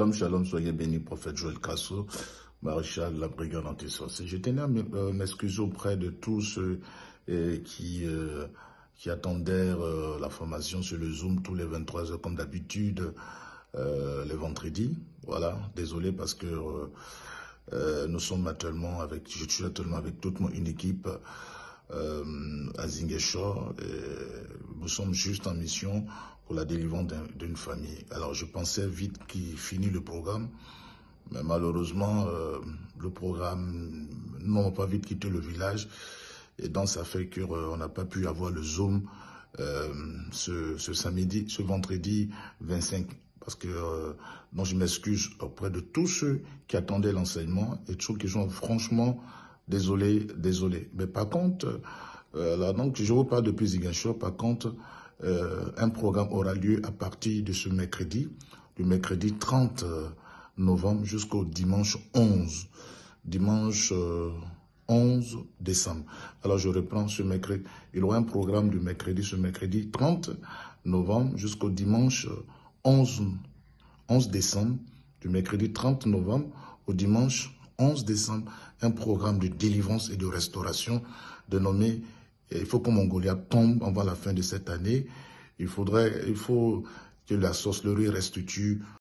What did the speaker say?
Shalom, shalom, soyez bénis, prophète Joël Casso, maréchal la brigade anti Je tenais à euh, m'excuser auprès de tous ceux euh, euh, qui, attendaient la formation sur le Zoom tous les 23 heures, comme d'habitude, les vendredis. Voilà, désolé parce que nous sommes actuellement avec, je suis actuellement avec toute une équipe à Zingesho. Nous sommes juste en mission pour la délivrance d'une famille. Alors je pensais vite qu'il finit le programme, mais malheureusement, euh, le programme n'ont pas vite quitté le village. Et donc ça fait qu'on euh, n'a pas pu avoir le Zoom euh, ce, samedi, ce vendredi 25. Parce que je m'excuse auprès de tous ceux qui attendaient l'enseignement et de ceux qui sont franchement désolés, désolés. Mais par contre, euh, donc, je vous parle depuis Ziguinchor. Par contre, euh, un programme aura lieu à partir de ce mercredi, du mercredi 30 euh, novembre jusqu'au dimanche 11, dimanche 11 décembre. Alors, je reprends ce mercredi. Il y aura un programme du mercredi, ce mercredi 30 novembre jusqu'au dimanche 11, 11 décembre, du mercredi 30 novembre au dimanche 11 décembre, un programme de délivrance et de restauration dénommé il faut que Mongolia tombe avant la fin de cette année. Il faudrait, il faut que la sorcellerie restitue